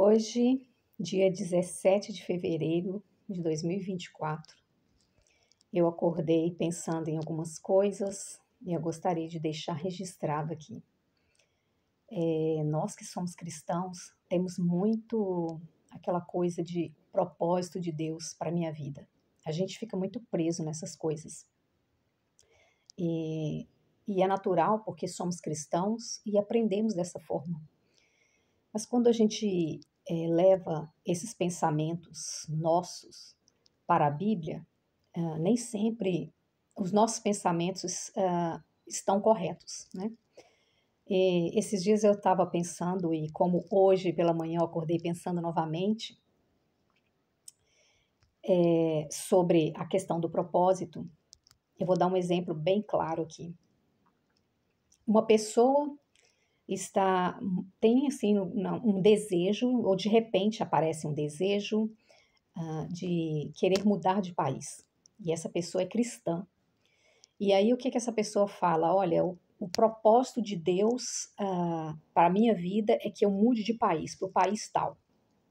Hoje, dia 17 de fevereiro de 2024, eu acordei pensando em algumas coisas e eu gostaria de deixar registrado aqui. É, nós que somos cristãos temos muito aquela coisa de propósito de Deus para minha vida. A gente fica muito preso nessas coisas. E, e é natural porque somos cristãos e aprendemos dessa forma mas quando a gente é, leva esses pensamentos nossos para a Bíblia, uh, nem sempre os nossos pensamentos uh, estão corretos, né? E esses dias eu estava pensando, e como hoje pela manhã eu acordei pensando novamente é, sobre a questão do propósito, eu vou dar um exemplo bem claro aqui. Uma pessoa está tem assim um desejo ou de repente aparece um desejo uh, de querer mudar de país e essa pessoa é cristã e aí o que que essa pessoa fala olha o, o propósito de Deus uh, para a minha vida é que eu mude de país para o país tal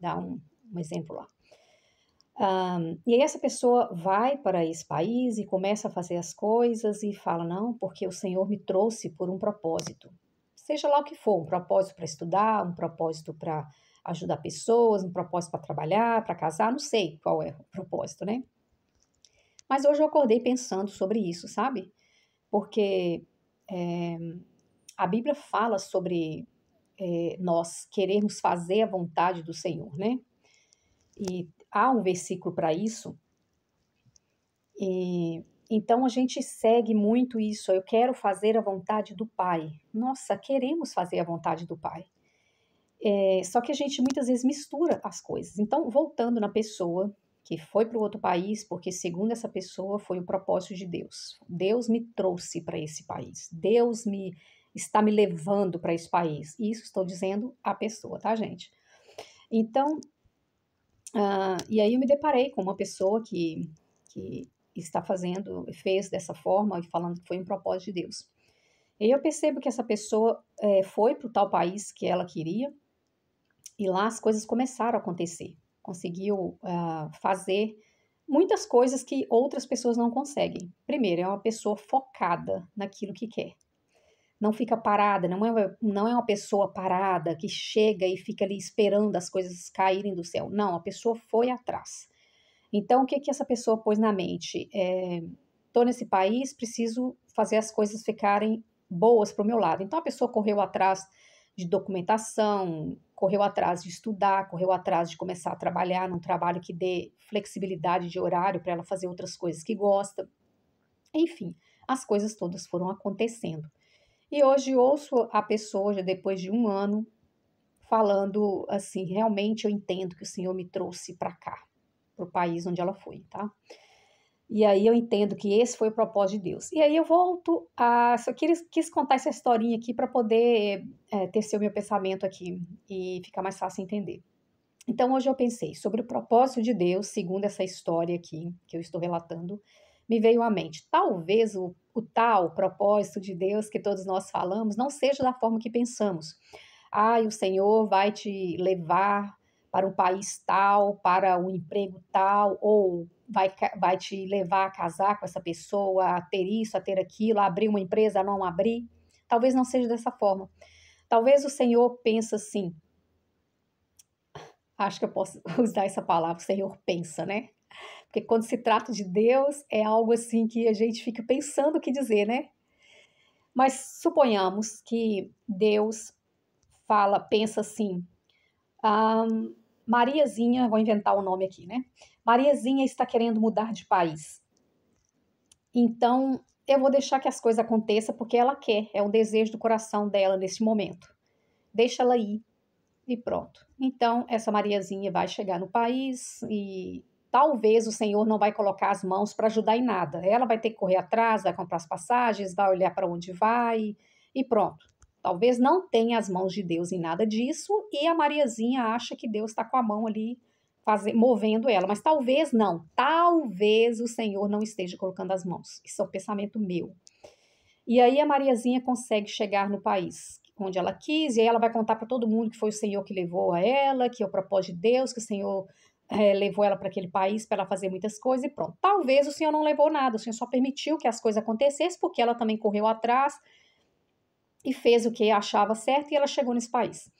dá um, um exemplo lá um, ah, e aí essa pessoa vai para esse país e começa a fazer as coisas e fala não porque o Senhor me trouxe por um propósito seja lá o que for, um propósito para estudar, um propósito para ajudar pessoas, um propósito para trabalhar, para casar, não sei qual é o propósito, né? Mas hoje eu acordei pensando sobre isso, sabe? Porque é, a Bíblia fala sobre é, nós queremos fazer a vontade do Senhor, né? E há um versículo para isso. E então a gente segue muito isso. Eu quero fazer a vontade do Pai. Nossa, queremos fazer a vontade do Pai. É, só que a gente muitas vezes mistura as coisas. Então, voltando na pessoa que foi para o outro país, porque segundo essa pessoa foi o propósito de Deus. Deus me trouxe para esse país. Deus me está me levando para esse país. Isso estou dizendo a pessoa, tá, gente? Então, uh, e aí eu me deparei com uma pessoa que, que está fazendo, fez dessa forma e falando que foi um propósito de Deus. E eu percebo que essa pessoa é, foi para o tal país que ela queria e lá as coisas começaram a acontecer. Conseguiu uh, fazer muitas coisas que outras pessoas não conseguem. Primeiro, é uma pessoa focada naquilo que quer. Não fica parada, não é, não é uma pessoa parada que chega e fica ali esperando as coisas caírem do céu. Não, a pessoa foi atrás. Então, o que, que essa pessoa pôs na mente? Estou é, nesse país, preciso fazer as coisas ficarem boas para o meu lado. Então, a pessoa correu atrás de documentação, correu atrás de estudar, correu atrás de começar a trabalhar num trabalho que dê flexibilidade de horário para ela fazer outras coisas que gosta. Enfim, as coisas todas foram acontecendo. E hoje ouço a pessoa, já depois de um ano, falando assim: realmente eu entendo que o Senhor me trouxe para cá para o país onde ela foi, tá? E aí eu entendo que esse foi o propósito de Deus. E aí eu volto a. Só quis, quis contar essa historinha aqui para poder é, tecer o meu pensamento aqui e ficar mais fácil entender. Então hoje eu pensei sobre o propósito de Deus, segundo essa história aqui que eu estou relatando, me veio à mente. Talvez o, o tal propósito de Deus que todos nós falamos não seja da forma que pensamos. Ai, ah, o Senhor vai te levar para um país tal, para o emprego tal, ou vai, vai te levar a casar com essa pessoa, a ter isso, a ter aquilo, a abrir uma empresa, a não abrir. Talvez não seja dessa forma. Talvez o Senhor pense assim. Acho que eu posso usar essa palavra, o Senhor pensa, né? Porque quando se trata de Deus, é algo assim que a gente fica pensando o que dizer, né? Mas suponhamos que Deus fala, pensa assim: um, Mariazinha, vou inventar o um nome aqui, né? Mariazinha está querendo mudar de país. Então, eu vou deixar que as coisas aconteçam porque ela quer, é o desejo do coração dela nesse momento. Deixa ela ir e pronto. Então, essa Mariazinha vai chegar no país e talvez o Senhor não vai colocar as mãos para ajudar em nada. Ela vai ter que correr atrás, vai comprar as passagens, vai olhar para onde vai e pronto. Talvez não tenha as mãos de Deus em nada disso e a Mariazinha acha que Deus está com a mão ali fazer, movendo ela, mas talvez não. Talvez o Senhor não esteja colocando as mãos. Isso é um pensamento meu. E aí a Mariazinha consegue chegar no país onde ela quis e aí ela vai contar para todo mundo que foi o Senhor que levou a ela, que é o propósito de Deus, que o Senhor é, levou ela para aquele país para ela fazer muitas coisas e pronto. Talvez o Senhor não levou nada, o Senhor só permitiu que as coisas acontecessem porque ela também correu atrás e fez o que achava certo e ela chegou nesse país.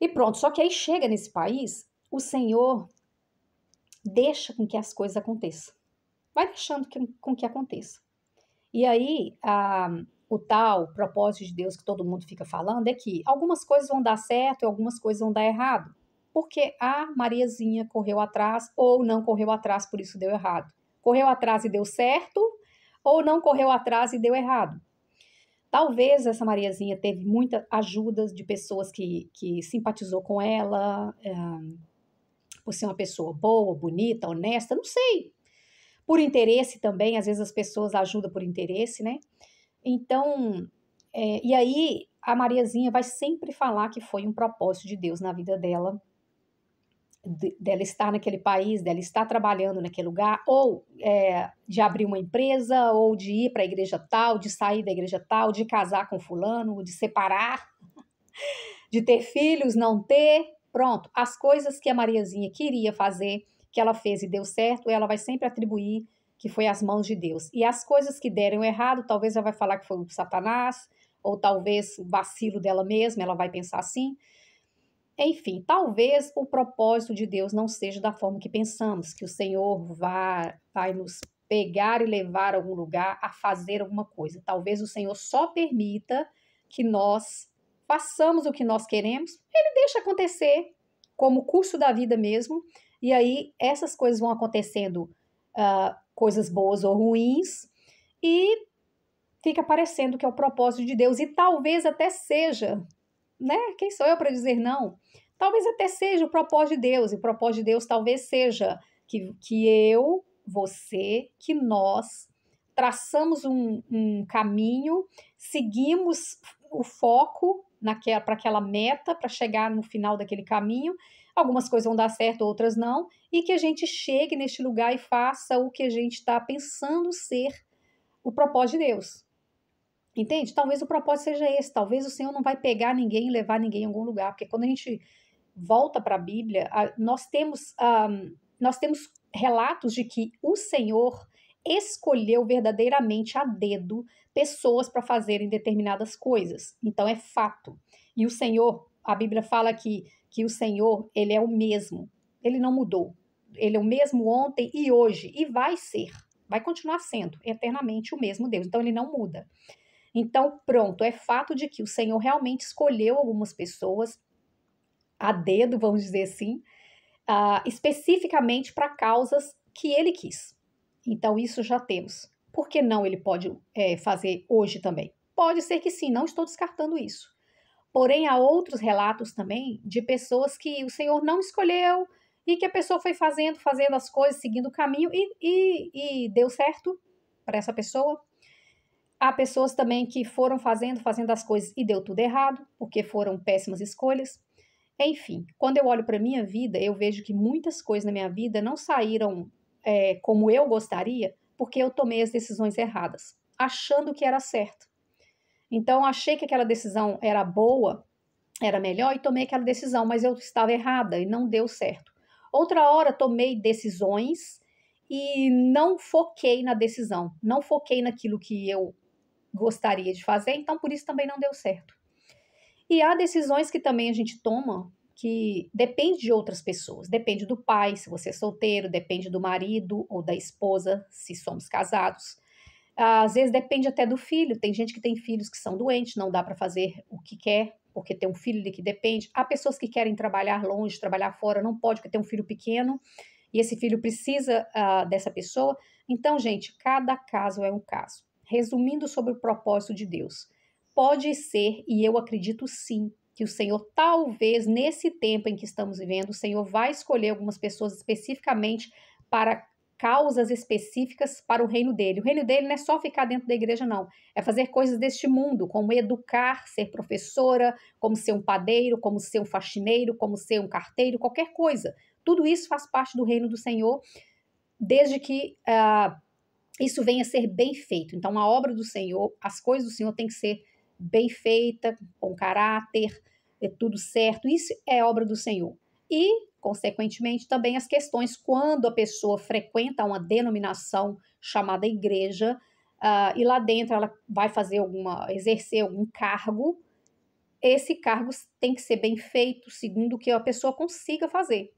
E pronto, só que aí chega nesse país, o Senhor deixa com que as coisas aconteçam. Vai deixando que, com que aconteça. E aí, a, o tal propósito de Deus que todo mundo fica falando é que algumas coisas vão dar certo e algumas coisas vão dar errado. Porque a Mariazinha correu atrás ou não correu atrás, por isso deu errado. Correu atrás e deu certo, ou não correu atrás e deu errado. Talvez essa Mariazinha teve muita ajuda de pessoas que, que simpatizou com ela, é, por ser uma pessoa boa, bonita, honesta, não sei. Por interesse também, às vezes as pessoas ajudam por interesse, né? Então, é, e aí a Mariazinha vai sempre falar que foi um propósito de Deus na vida dela de, dela estar naquele país, dela estar trabalhando naquele lugar, ou é, de abrir uma empresa, ou de ir para a igreja tal, de sair da igreja tal, de casar com fulano, de separar, de ter filhos, não ter. Pronto, as coisas que a Mariazinha queria fazer, que ela fez e deu certo, ela vai sempre atribuir que foi as mãos de Deus. E as coisas que deram errado, talvez ela vai falar que foi o Satanás, ou talvez o vacilo dela mesma, ela vai pensar assim. Enfim, talvez o propósito de Deus não seja da forma que pensamos, que o Senhor vá, vai nos pegar e levar a algum lugar a fazer alguma coisa. Talvez o Senhor só permita que nós façamos o que nós queremos, ele deixa acontecer, como curso da vida mesmo, e aí essas coisas vão acontecendo, uh, coisas boas ou ruins, e fica parecendo que é o propósito de Deus, e talvez até seja né? Quem sou eu para dizer não? Talvez até seja o propósito de Deus, e o propósito de Deus talvez seja que, que eu, você, que nós traçamos um, um caminho, seguimos o foco para aquela meta, para chegar no final daquele caminho. Algumas coisas vão dar certo, outras não, e que a gente chegue neste lugar e faça o que a gente está pensando ser o propósito de Deus. Entende? Talvez o propósito seja esse. Talvez o Senhor não vai pegar ninguém e levar ninguém em algum lugar. Porque quando a gente volta para a Bíblia, nós temos, um, ah, nós temos relatos de que o Senhor escolheu verdadeiramente a dedo pessoas para fazerem determinadas coisas. Então é fato. E o Senhor, a Bíblia fala que, que o Senhor, ele é o mesmo. Ele não mudou. Ele é o mesmo ontem e hoje e vai ser. Vai continuar sendo eternamente o mesmo Deus. Então ele não muda. Então, pronto, é fato de que o Senhor realmente escolheu algumas pessoas a dedo, vamos dizer assim, uh, especificamente para causas que ele quis. Então, isso já temos. Por que não ele pode é, fazer hoje também? Pode ser que sim, não estou descartando isso. Porém, há outros relatos também de pessoas que o Senhor não escolheu e que a pessoa foi fazendo, fazendo as coisas, seguindo o caminho e, e, e deu certo para essa pessoa. Há pessoas também que foram fazendo, fazendo as coisas e deu tudo errado, porque foram péssimas escolhas. Enfim, quando eu olho para minha vida, eu vejo que muitas coisas na minha vida não saíram é, como eu gostaria, porque eu tomei as decisões erradas, achando que era certo. Então, achei que aquela decisão era boa, era melhor e tomei aquela decisão, mas eu estava errada e não deu certo. Outra hora tomei decisões e não foquei na decisão, não foquei naquilo que eu gostaria de fazer, então por isso também não deu certo. E há decisões que também a gente toma que depende de outras pessoas, depende do pai, se você é solteiro, depende do marido ou da esposa, se somos casados. Às vezes depende até do filho. Tem gente que tem filhos que são doentes, não dá para fazer o que quer, porque tem um filho que depende. Há pessoas que querem trabalhar longe, trabalhar fora, não pode porque tem um filho pequeno e esse filho precisa uh, dessa pessoa. Então, gente, cada caso é um caso resumindo sobre o propósito de Deus. Pode ser, e eu acredito sim, que o Senhor, talvez nesse tempo em que estamos vivendo, o Senhor vai escolher algumas pessoas especificamente para causas específicas para o reino dele. O reino dele não é só ficar dentro da igreja, não. É fazer coisas deste mundo, como educar, ser professora, como ser um padeiro, como ser um faxineiro, como ser um carteiro, qualquer coisa. Tudo isso faz parte do reino do Senhor, desde que. Uh, isso venha a ser bem feito. Então, a obra do Senhor, as coisas do Senhor têm que ser bem feita, com caráter, é tudo certo. Isso é obra do Senhor. E, consequentemente, também as questões quando a pessoa frequenta uma denominação chamada igreja uh, e lá dentro ela vai fazer alguma, exercer algum cargo, esse cargo tem que ser bem feito segundo o que a pessoa consiga fazer.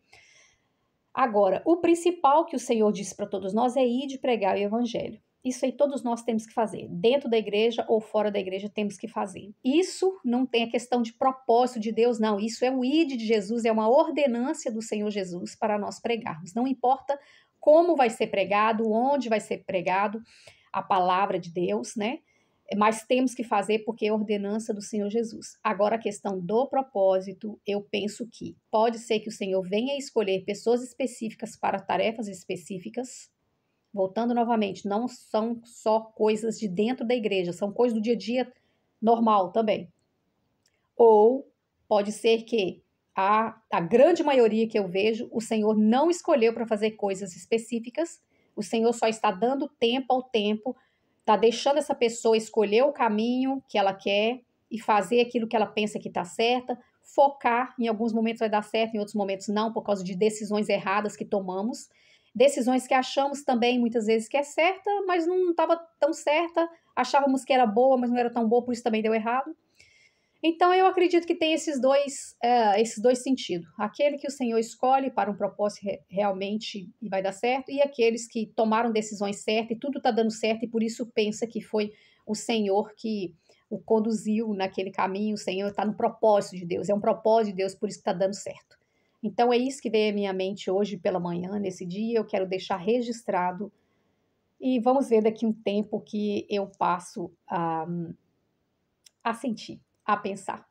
Agora, o principal que o Senhor disse para todos nós é ir de pregar o evangelho. Isso aí todos nós temos que fazer, dentro da igreja ou fora da igreja temos que fazer. Isso não tem a questão de propósito de Deus, não. Isso é o id de Jesus, é uma ordenância do Senhor Jesus para nós pregarmos. Não importa como vai ser pregado, onde vai ser pregado a palavra de Deus, né? mas temos que fazer porque é ordenança do Senhor Jesus. Agora, a questão do propósito, eu penso que pode ser que o Senhor venha escolher pessoas específicas para tarefas específicas. Voltando novamente, não são só coisas de dentro da igreja, são coisas do dia a dia normal também. Ou pode ser que a, a grande maioria que eu vejo, o Senhor não escolheu para fazer coisas específicas, o Senhor só está dando tempo ao tempo Tá deixando essa pessoa escolher o caminho que ela quer e fazer aquilo que ela pensa que está certa, focar, em alguns momentos vai dar certo, em outros momentos não, por causa de decisões erradas que tomamos. Decisões que achamos também muitas vezes que é certa, mas não estava tão certa, achávamos que era boa, mas não era tão boa, por isso também deu errado. Então eu acredito que tem esses dois, é, esses dois sentidos. Aquele que o Senhor escolhe para um propósito re realmente e vai dar certo, e aqueles que tomaram decisões certas e tudo está dando certo, e por isso pensa que foi o Senhor que o conduziu naquele caminho, o Senhor está no propósito de Deus, é um propósito de Deus, por isso está dando certo. Então é isso que veio à minha mente hoje pela manhã, nesse dia, eu quero deixar registrado. E vamos ver daqui um tempo que eu passo a, a sentir a pensar.